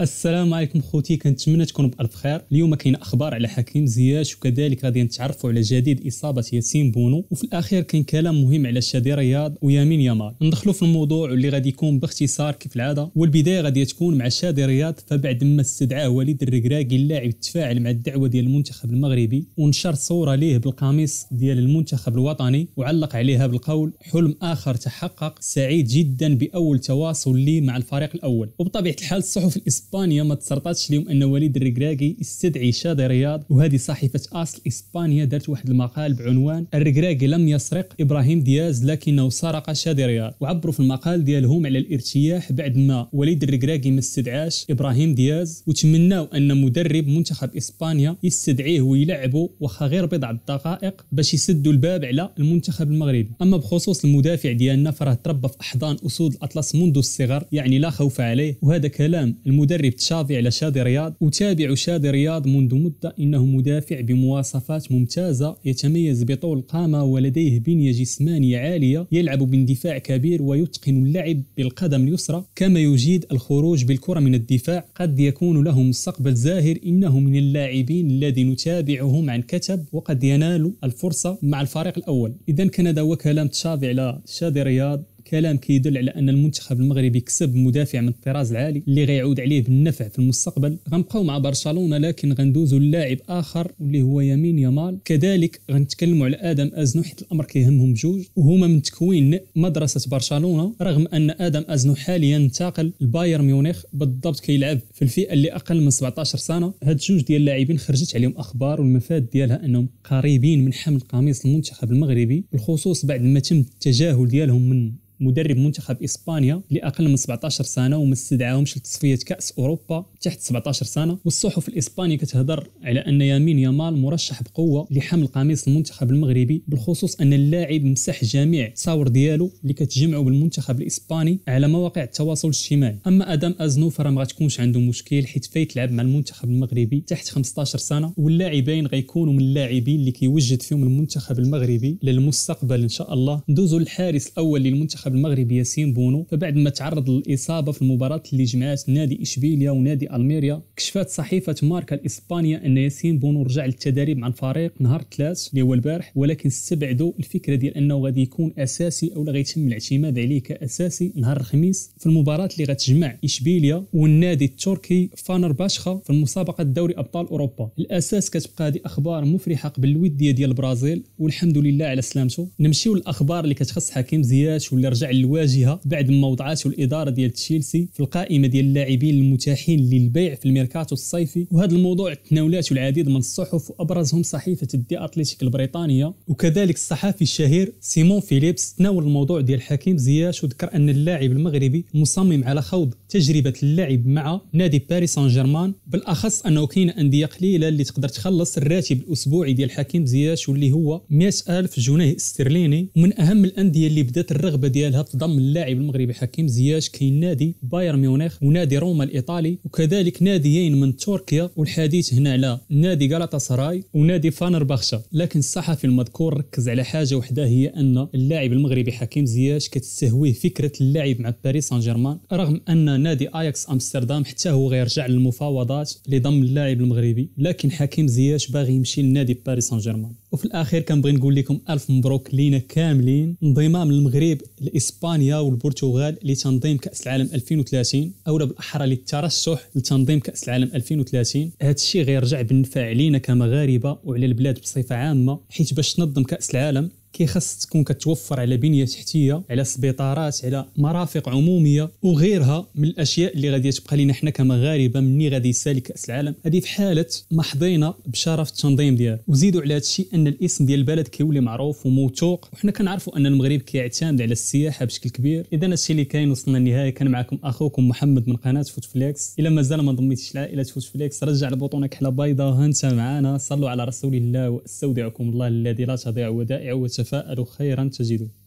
السلام عليكم خوتي كنتمنى تكونوا بالف خير اليوم كاين اخبار على حكيم زياش وكذلك غادي نتعرفوا على جديد اصابه ياسين بونو وفي الاخير كاين كلام مهم على شادي رياض ويامين يامال ندخلوا في الموضوع واللي غادي يكون باختصار كيف العاده والبدايه غادي تكون مع شادي رياض فبعد ما استدعاه وليد الركراكي اللاعب تفاعل مع الدعوه ديال المنتخب المغربي ونشر صوره ليه بالقميص ديال المنتخب الوطني وعلق عليها بالقول حلم اخر تحقق سعيد جدا باول تواصل لي مع الفريق الاول وبطبيعه الحال الصحف اسبانيا ما تسرطاتش اليوم ان وليد الركراكي يستدعي شادي رياض وهذه صحيفه اصل اسبانيا دارت واحد المقال بعنوان الركراكي لم يسرق ابراهيم دياز لكنه سرق شادي رياض وعبروا في المقال ديالهم على الارتياح بعد ما وليد الركراكي ما استدعاش ابراهيم دياز وتمناو ان مدرب منتخب اسبانيا يستدعيه ويلعبه واخا غير بضع دقائق باش يسدوا الباب على المنتخب المغربي اما بخصوص المدافع ديالنا فراه تربى في احضان اسود الاطلس منذ الصغر يعني لا خوف عليه وهذا كلام المدافع مدرب تشافي على شادي رياض أتابع شادي رياض منذ مدة إنه مدافع بمواصفات ممتازة يتميز بطول القامة ولديه بنية جسمانية عالية يلعب باندفاع كبير ويتقن اللعب بالقدم اليسرى كما يجيد الخروج بالكرة من الدفاع قد يكون له مستقبل زاهر إنه من اللاعبين الذي نتابعهم عن كتب وقد ينال الفرصة مع الفريق الأول إذا كان هذا هو كلام تشافي على شادي رياض كلام كيدل على ان المنتخب المغربي كسب مدافع من الطراز العالي اللي غيعود عليه بالنفع في المستقبل غنبقاو مع برشلونه لكن غندوزو للاعب اخر واللي هو يمين يمال كذلك غنتكلموا على ادم ازنو حيت الامر كيهمهم بجوج وهما من تكوين مدرسه برشلونه رغم ان ادم ازنو حاليا انتقل لبايرن ميونخ بالضبط كيلعب في الفئه اللي اقل من 17 سنه هاد جوج ديال اللاعبين خرجت عليهم اخبار والمفاد ديالها انهم قريبين من حمل قميص المنتخب المغربي بالخصوص بعد ما تم التجاهل ديالهم من مدرب منتخب اسبانيا لاقل من 17 سنه وما استدعاهمش لتصفيه كاس اوروبا تحت 17 سنه والصحف الاسبانيه كتهضر على ان يمين يامال مرشح بقوه لحمل قميص المنتخب المغربي بالخصوص ان اللاعب مسح جميع صور ديالو اللي كتجمعوا بالمنتخب الاسباني على مواقع التواصل الاجتماعي اما ادم ازنو فراه ما غتكونش عنده مشكل حيت فايت لعب مع المنتخب المغربي تحت 15 سنه واللاعبين غيكونوا من اللاعبين اللي كيوجد فيهم المنتخب المغربي للمستقبل ان شاء الله ندوزو للحارس الاول للمنتخب اللاعب المغربي ياسين بونو فبعد ما تعرض للاصابه في المباراه اللي جمعات نادي اشبيليا ونادي الميريا كشفت صحيفه ماركا الاسبانيه ان ياسين بونو رجع للتدريب مع الفريق نهار الثلاث اللي هو البارح ولكن استبعدوا الفكره ديال انه غادي يكون اساسي او غيتم الاعتماد عليه كاساسي نهار الخميس في المباراه اللي غتجمع اشبيليا والنادي التركي فانر باشخا في المسابقه دوري ابطال اوروبا الاساس كتبقى هذه اخبار مفرحه قبل الوديه ديال البرازيل والحمد لله على سلامته نمشيو للاخبار اللي كتخص حكيم زياش ولا رجع للواجهه بعد ما وضعته الاداره ديال تشيلسي في القائمه ديال اللاعبين المتاحين للبيع في الميركاتو الصيفي وهذا الموضوع تناولاته العديد من الصحف وابرزهم صحيفه دي اتليتيك البريطانيه وكذلك الصحفي الشهير سيمون فيليبس تناول الموضوع ديال حكيم زياش وذكر ان اللاعب المغربي مصمم على خوض تجربه اللعب مع نادي باريس سان جيرمان بالاخص انه كاين انديه قليله اللي تقدر تخلص الراتب الاسبوعي ديال حكيم زياش واللي هو 100000 جنيه استرليني ومن اهم الانديه اللي بدات الرغبه ديالها في ضم اللاعب المغربي حكيم زياش كاين نادي بايرن ميونخ ونادي روما الايطالي وكذلك ناديين من تركيا والحديث هنا على نادي غالاتا سراي ونادي فانرباخشا لكن الصحفي المذكور ركز على حاجه وحده هي ان اللاعب المغربي حكيم زياش كتستهويه فكره اللعب مع باريس سان جيرمان رغم ان نادي اياكس امستردام حتى هو غيرجع للمفاوضات لضم اللاعب المغربي لكن حكيم زياش باغي يمشي لنادي باريس سان جيرمان وفي الاخير كنبغي نقول لكم الف مبروك لينا كاملين انضمام المغرب لاسبانيا والبرتغال لتنظيم كاس العالم 2030 او بالاحرى للترشح لتنظيم كاس العالم 2030 هذا الشيء غيرجع بالنفع علينا كمغاربه وعلى البلاد بصفه عامه حيت باش تنظم كاس العالم كيخص تكون كتوفر على بنيه تحتيه على سبيطارات على مرافق عموميه وغيرها من الاشياء اللي غادي تبقى لنا حنا كمغاربه مني غادي يسالي كاس العالم هذه في حاله ما حظينا بشرف التنظيم ديالو وزيدوا على هذا الشيء ان الاسم ديال البلد كيولي معروف وموثوق وحنا كنعرفوا ان المغرب كيعتمد على السياحه بشكل كبير اذا هذا الشيء اللي كاين وصلنا للنهايه كان معكم اخوكم محمد من قناه فوت فليكس الا مازال ما ضميتش لعائله فوت فليكس رجع البطونه كحله بيضاء هانت معنا صلوا على رسول الله واستودعكم الله الذي لا تضيع ودائعه تفاءلوا خيرا تزيدوا